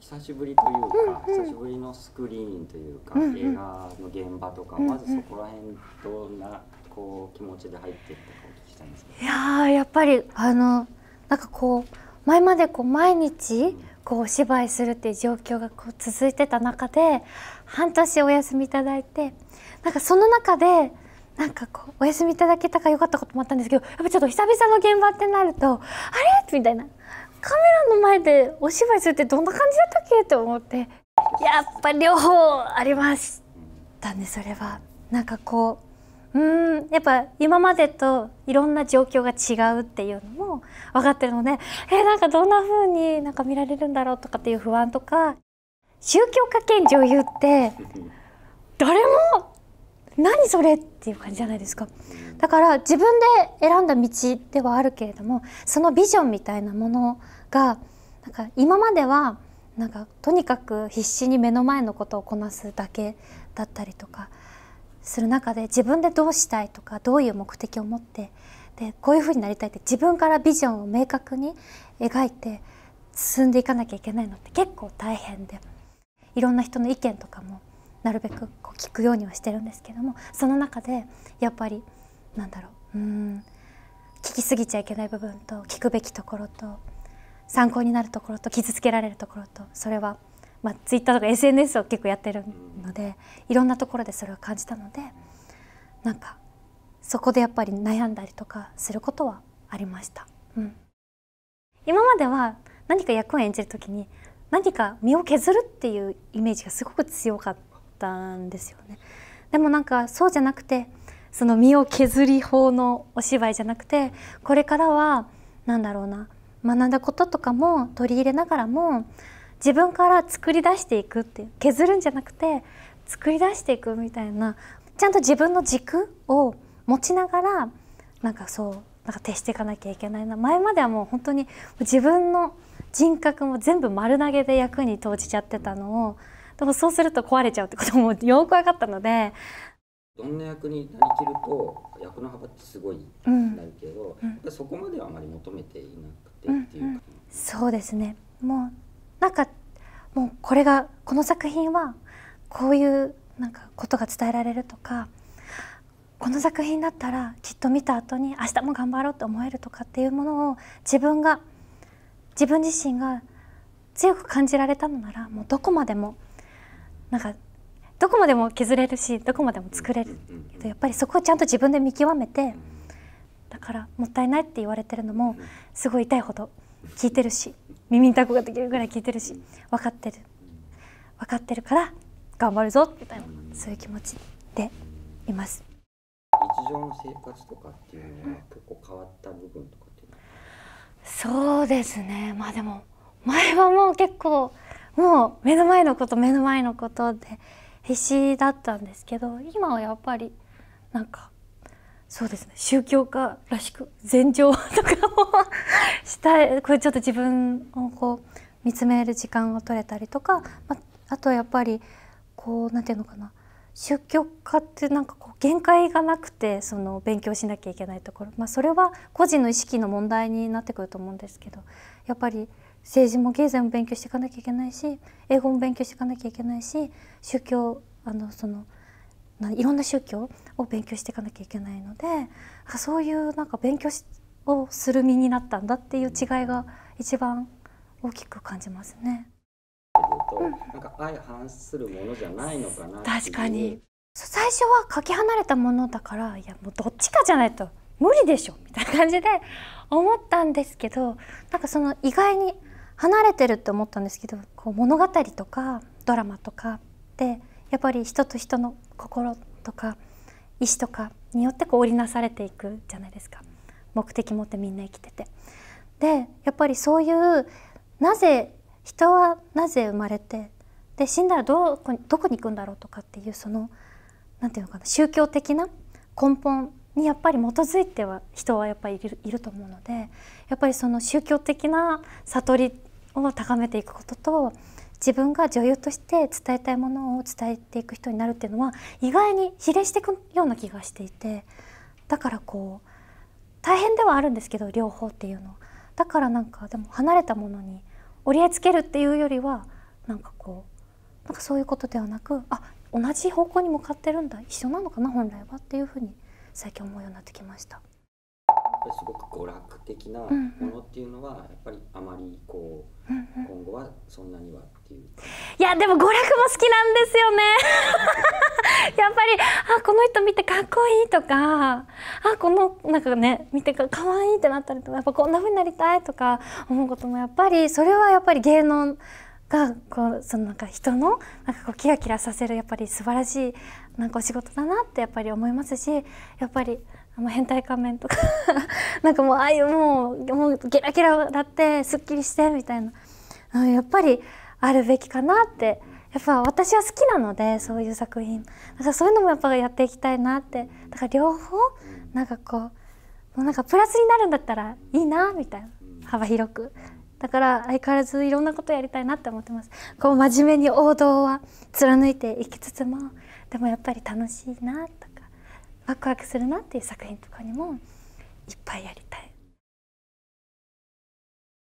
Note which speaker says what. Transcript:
Speaker 1: 久しぶりというか、久しぶりのスクリーンというか、映画の現場とか、まずそこら辺どんなこう気持ちで入っていったかお聞きしたいややっぱりあのなんかこう前までこう毎日こうお芝居するっていう状況がこう続いてた中で半年お休みいただいてなんかその中でなんかこうお休みいただけたかよかったこともあったんですけどやっぱちょっと久々の現場ってなるとあれみたいなカメラの前でお芝居するってどんな感じだったっけと思ってやっぱ両方ありましたねそれは。なんかこううんやっぱ今までといろんな状況が違うっていうのも分かってるのでえなんかどんな風になんか見られるんだろうとかっていう不安とか宗教家兼女優って誰も何それっていう感じじゃないですかだから自分で選んだ道ではあるけれどもそのビジョンみたいなものがなんか今まではなんかとにかく必死に目の前のことをこなすだけだったりとかする中で自分でどうしたいとかどういう目的を持ってでこういうふうになりたいって自分からビジョンを明確に描いて進んでいかなきゃいけないのって結構大変でいろんな人の意見とかもなるべくこう聞くようにはしてるんですけどもその中でやっぱりなんだろううん聞きすぎちゃいけない部分と聞くべきところと参考になるところと傷つけられるところとそれは、まあ、Twitter とか SNS を結構やってるのでいろんなところでそれを感じたのでなんかそこでやっぱり悩んだりとかすることはありました。うん、今までは何か役を演じる時に何か身を削るっていうイメージがすごく強かったんですよね。でもなんかそうじゃなくてその身を削り法のお芝居じゃなくてこれからは何だろうな学んだこととかも取り入れながらも自分から作り出していくっていう削るんじゃなくて作り出していくみたいなちゃんと自分の軸を持ちながらなんかそうなんか徹していかなきゃいけないな前まではもう本当に自分の人格も全部丸投げで役に投じちゃってたのをでもそうすると壊れちゃうってこともよく分かったのでどんな役になりきると役の幅ってすごいなるけど、うんそこまではあまり求めていなくてっていうか、うんうん、そうですねもうなんかもうこれがこの作品はこういうなんかことが伝えられるとかこの作品だったらきっと見た後に明日も頑張ろうと思えるとかっていうものを自分が自分自身が強く感じられたのならもうどこまでもなんかどこまでも削れるしどこまでも作れるけどやっぱりそこをちゃんと自分で見極めてだからもったいないって言われてるのもすごい痛いほど聞いてるし耳にたこができるぐらい聞いてるし分かってる分かってるから頑張るぞみたいなそういう気持ちでいます。日常の生活とかっていうのは結構変わった部分とかっていうのはそうですねまあでも前はもう結構もう目の前のこと目の前のことで必死だったんですけど今はやっぱりなんかそうですね宗教家らしく禅情とかをしたい これちょっと自分をこう見つめる時間を取れたりとか、まあとはやっぱりこうなんていうのかな宗教家ってなんかこう限界がなくてその勉強しなきゃいけないところ、まあ、それは個人の意識の問題になってくると思うんですけどやっぱり政治も経済も勉強していかなきゃいけないし英語も勉強していかなきゃいけないし宗教あのそのいろんな宗教を勉強していかなきゃいけないのでそういうなんか勉強をする身になったんだっていう違いが一番大きく感じますね。なんか相反するものじゃないのかな確かに最初はかけ離れたものだからいやもうどっちかじゃないと無理でしょみたいな感じで思ったんですけどなんかその意外に離れてるって思ったんですけどこう物語とかドラマとかってやっぱり人と人の心とか意思とかによってこう織りなされていくじゃないですか目的持ってみんな生きてて。でやっぱりそういうなぜ人はなぜ生まれてで死んだらどどこに行くんだろうとかっていうその何て言うのかな宗教的な根本にやっぱり基づいては人はやっぱりいると思うのでやっぱりその宗教的な悟りを高めていくことと自分が女優として伝えたいものを伝えていく人になるっていうのは意外に比例していくような気がしていてだからこう大変ではあるんですけど両方っていうのだからなんかでも離れたものに折り合いつけるっていうよりはなんかこうなんかそういうことではなくあ同じ方向に向かってるんだ一緒なのかな本来はっていうふうに最近思うようになってきました。すごく娯楽的なものっていうのは、やっぱりあまりこう、今後はそんなにはっていういやでも娯楽も好きなんですよね やっぱりあこの人見てかっこいいとかあこのなんかね見てかわいいってなったりとかやっぱこんなふうになりたいとか思うこともやっぱりそれはやっぱり芸能がこうそのなんか人のなんかこうキラキラさせるやっぱり素晴らしいなんかお仕事だなってやっぱり思いますしやっぱりもう変態仮面とか なんかもうああいうもうもうゲラゲラだってすっきりしてみたいなやっぱりあるべきかなってやっぱ私は好きなのでそういう作品だからそういうのもやっぱやっていきたいなってだから両方なんかこうもうなんかプラスになるんだったらいいなみたいな幅広くだから相変わらずいろんなことやりたいなって思ってますこう真面目に王道は貫いていきつつもでもやっぱり楽しいなとかワクワクするなっていう作品とかにもいっぱいやりたい